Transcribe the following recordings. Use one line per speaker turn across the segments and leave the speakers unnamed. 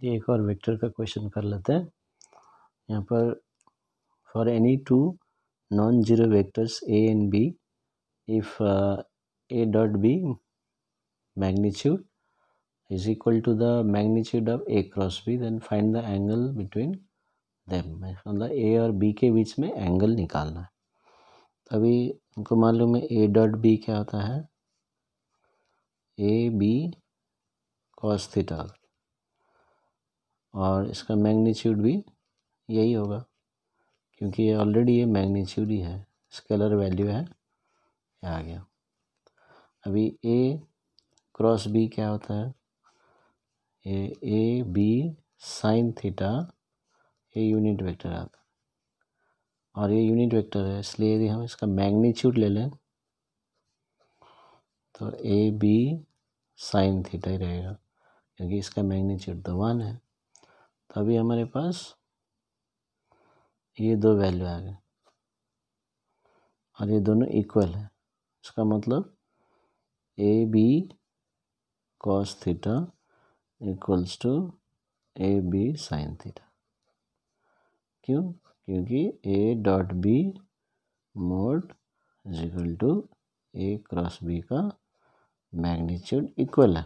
चलिए एक और वेक्टर का क्वेश्चन कर लेते हैं यहाँ पर for any two non zero vectors A and B if A dot B magnitude is equal to the magnitude of A cross B then find the angle between them मतलब A और B के बीच में angle निकालना है अभी हमको मालूम है ए डॉट बी क्या होता है ए बी cos थीटा और इसका मैग्नीट्यूड भी यही होगा क्योंकि ऑलरेडी ये मैग्नीट्यूड ही है स्केलर वैल्यू है आ गया अभी ए क्रॉस बी क्या होता है ये ए बी साइन थीटा ये यूनिट वेक्टर आता है और ये यूनिट वेक्टर है इसलिए यदि हम इसका मैग्नीट्यूड ले लें तो ए बी साइन थीटा ही रहेगा क्योंकि इसका मैग्नीट्यूड तो वन है तो अभी हमारे पास ये दो वैल्यू आ गए और ये दोनों इक्वल है इसका मतलब A B cos theta equals to A B sine theta क्यों क्योंकि A dot B mod is equal to A cross B का मैग्नीट्यूड इक्वल है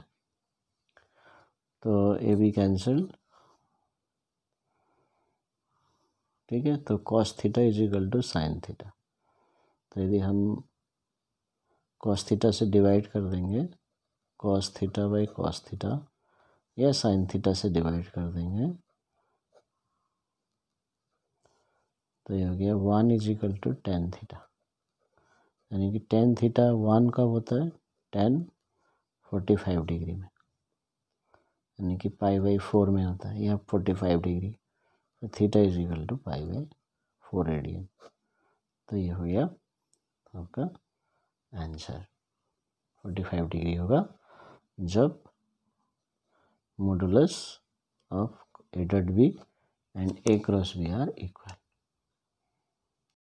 तो ए बी कैंसल्ड ठीक है तो cos theta equal to sine theta तो यदि हम कॉस थीटा से डिवाइड कर देंगे cos theta by cos theta या साइन थीटा से डिवाइड कर देंगे तो ये हो गया one is equal to tan theta यानी कि टेन थीटा वन कब होता है टेन फोर्टी फाइव डिग्री में यानी कि पाई बाई फोर में होता है या forty five degree theta is equal to pi by four radian तो ये हो गया आपका आंसर फोर्टी फाइव डिग्री होगा जब modulus of A dot B and A cross B are equal